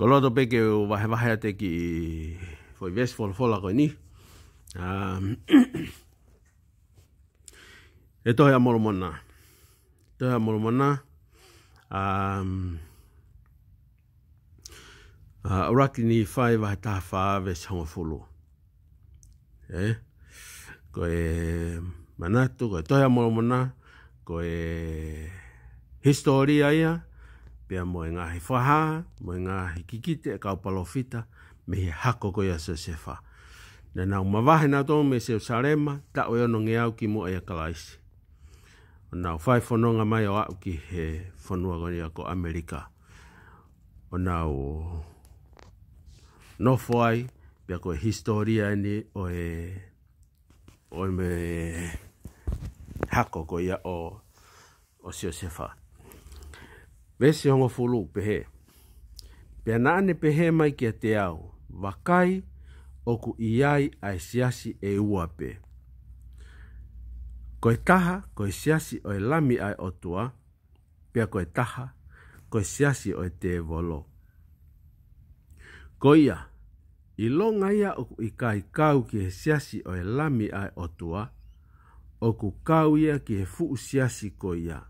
ko peke o wahe wahe a te foi ves fola fola koe ni. Um, e tohe a moro mana. Tohe a moro mana. Um, uh, Raki ni whai wahe taha wha ves hanga fulu. Eh? Ko e manatu, ko e tohe a moro Ko e historia ia pia mo e nga he whaha, mo e nga he kikite, e kau palofita, me he hako ko ya se na Nā nā umawahe nā tō me se usarema, tā oi ono nge au ki mo ea na O nā whai whanonga mai o au ki he whanua goni ako Amerika. O nā o nofo ai, pia koe historia ni o e o me hako ko ya o o se sefa Vese hongo fulu pehe. Pea naane pehe mai kia te au. Wakai oku iai ai siasi e uape. Koe taha koe siasi oe lami ai otua. Pea koe taha koe siasi oe te volo. Koia, i longa ia oku i kai kau ki he siasi oe lami ai otua. Oku kau ia ki he fuu siasi koia. Koia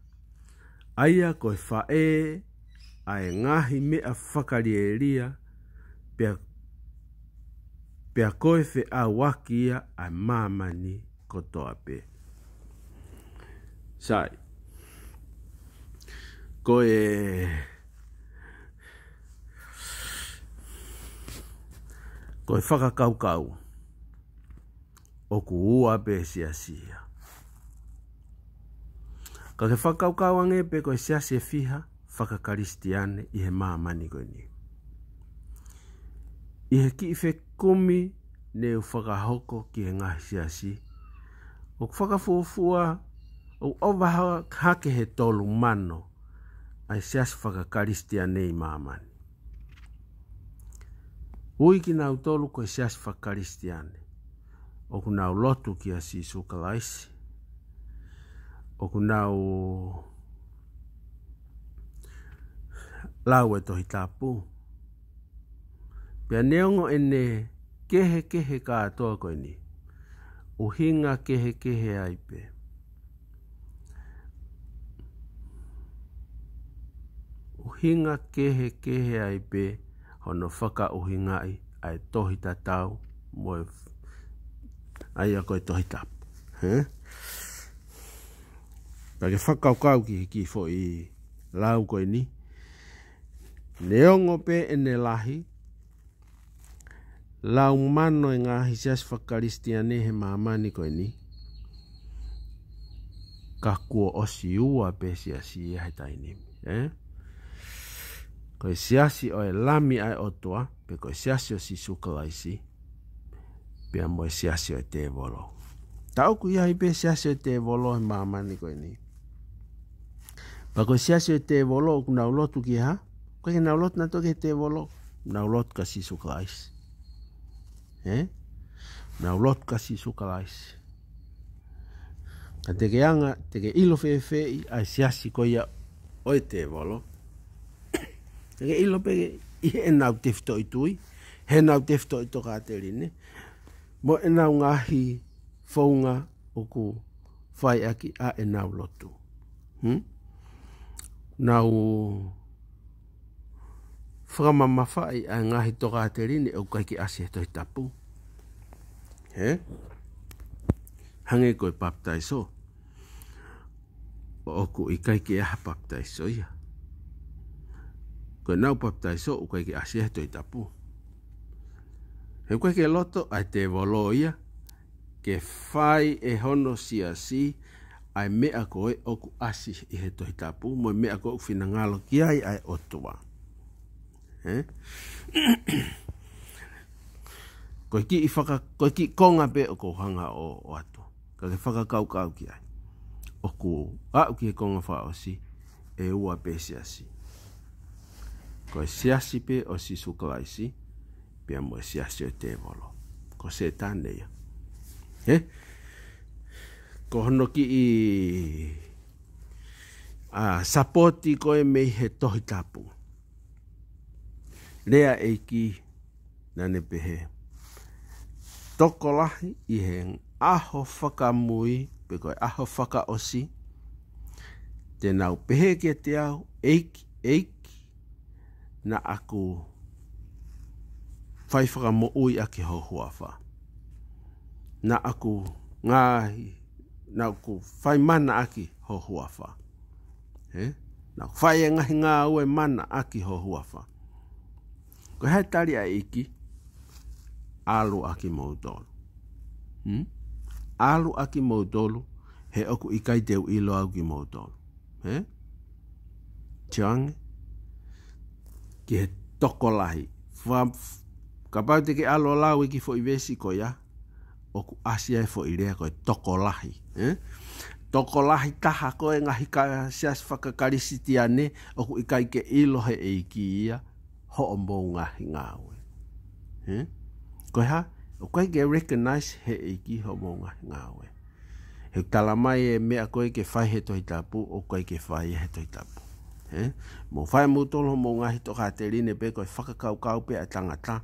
aia ko e fae, a e ngahi me a whakari e ria, pia, pia koe fe a waki ia a mamani ko toa pe. Sai, koe e... Ko e whakakaukau, o ku ua pe siasia. Sia. Ka ke whakaukau ange pe koe sia se fiha whakakaristiane i he maa mani koe ni. I he ki ife kumi ne u whakahoko ki he ngahi sia si. O ku whakafuafua o ovahawa kake he tolu mano ai sia se whakakaristiane i maa mani. Ui ki nga u tolu koe sia se whakakaristiane. O ku nga u lotu ki a si sukalaisi o kuna o lau e tohi tāpū. Pia neongo ene kehe kehe ka atoa koe ni. O hinga kehe kehe aipe. O hinga kehe kehe aipe hono whaka o hinga ai ai tohi tatau moe ai a koe tohi tāpū. Eh? Ka ke whakau kau ki hiki fo i lau koe ni. Neongo pe e ne lahi. Lau mano e ngā hisias whakaristi ane he mamani koe ni. Ka kua osi ua pe siasi e hai taini. Eh? Koe siasi o e lami ai o tua, pe koe siasi o si sukalaisi, pe a moe siasi o e te volo. Tau ku iai pe siasi o te volo he mamani koe ni. Pa ko sia se te volo ku na lotu ki ha. Ko ki na lotu na to ki te volo na lotu ka si su kais. He? Na lotu ka si su kais. Ka te anga te ke ilo fe fe ai sia si ko ia o te volo. Te ke ilo pe i na u te fto i tui. He na u te fto i to ka te rine. Mo e na unga hi fo unga o ku fai aki a e na lotu. Hmm? na u whakama mawhai a ngahi tō kā te rine au kai ki ase toi tapu. He? Hange koe paptai so. O oku i kai ki aha paptai so ia. Koe nau paptai so u kai ki ase toi tapu. He kai ki loto ai te volo ia ke whai e hono si a si a ai me a koe o ku asi i he tohi tapu, mo me a koe whina ngalo ki ai ai o tua. koe ki i whaka, koe ki konga pe o kou hanga o, o atu, ka ke whaka kau kau ki ai. O ku a uki he konga wha o si, e ua pe si asi. Koe si asi pe o si sukalai si, pia mo si asi o te volo. Ko se tane ya. Eh? ko hono ki i a sapoti ko e mei he tohi tapu. Lea e ki nane pehe. Tokolahi i he aho whaka mui, pe koe aho whaka osi, te nau pehe ke te au, eik, eik, na aku whaifaka mo ui ake ho hohuawha. Na aku ngāhi, na ko fai mana aki ho huafa. He? Na ku fai nga ngahi ngā ue mana aki ho huafa. Ko hei tari a iki, alu aki moudolu. hm Alu aki moudolu, he oku ikai deu lo au ki moudolu. He? Tiang, ki he tokolahi. Fua, ka ke teke alo lau iki e fo i vesi ko ya o ku asia e fo ilea koe tokolahi. Eh? Tokolahi taha koe ngahi ka siasi whakakarisiti ane o ku ikaike ilohe e iki ia ho o mbou ngahi ngāwe. Eh? Koe ha, o koe ke recognize he e iki ho mbou ngahi ngāwe. He tala mai e mea koe ke whai he tohi tapu o koe ke whai he tohi tapu. Eh? Mo whai mūtolo mbou ngahi toka te rine pe koe kau pe a tangata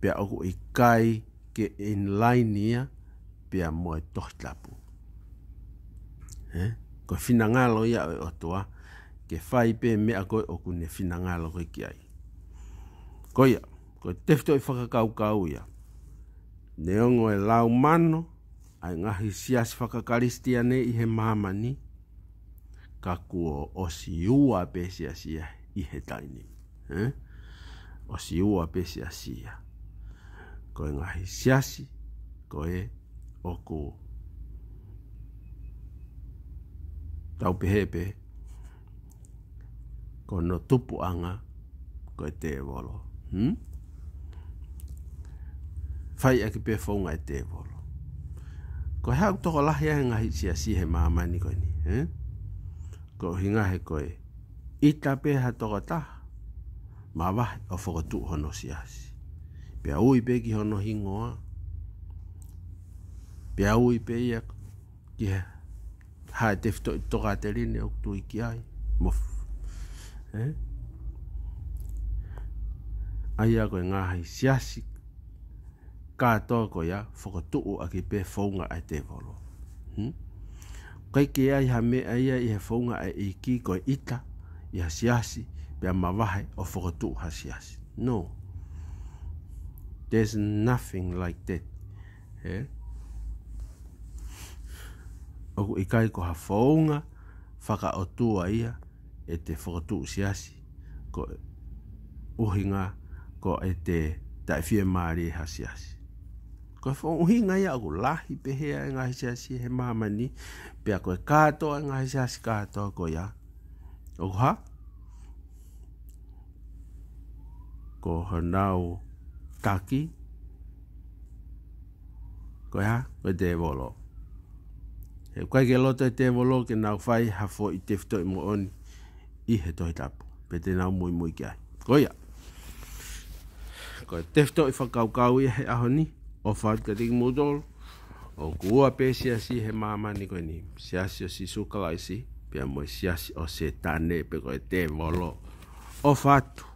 pe a oku ikai ke in line ia pe a moe tohtlapu. He? Ko finangalo ia o otoa, ke fai pe mea koe o kune finangalo koe ki ai. Ko ia, ko tefto i kau ia, neongo e lau mano, ai ngahi sias whakakaristia ne i he mamani, ka kuo o si ua pe sias ia i he taini. He? O si ua pe sias ia ko e ngahi siasi, ko e oku tau pehepe, ko no tupu anga, ko e te volo. Fai hmm? aki pe fonga e te volo. Ko hea toko lahi e ngahi siasi he maamani ko ni. Eh? Ko hinga he ko e, ita pe ha toko ta, ma wahi o fokotu hono siasi pe oi pe ki hono hingoa pe oi pe ia ki ha te to to te rine o tu ki ai Mof. e ai a ko nga hai siasi ka to ko ya fo ko a ki pe fo ai te volo hm kai ki ai ha me ai ai he fo nga ai ki ko ita ya siasi pe ma vahe o fo ha siasi no There's nothing like that. Yeah? O i kai ko hafounga, whaka o tua ia, e te whakatu usiasi, ko uhinga, ko e te taifia maari hasiasi. Ko e whakuhinga ia, ko lahi pehea e ngahi siasi he mamani, pia ko e katoa e ngahi siasi katoa ko ia. O ko ha? Ko hanao, taki. Ko ha, ko te volo. He kwa ke loto e te volo ke nau fai hafo i te fito i mo oni i he tohi tapu. Pe te nau mui mui kia. Ko ia. Ko te fito i whakaukau i he ahoni. O fad ka tiki mudol. O kua pe siasi he mama ni koe ni. Siasi o si sukalaisi. Pia mo siasi o se tane pe koe te volo. O fatu.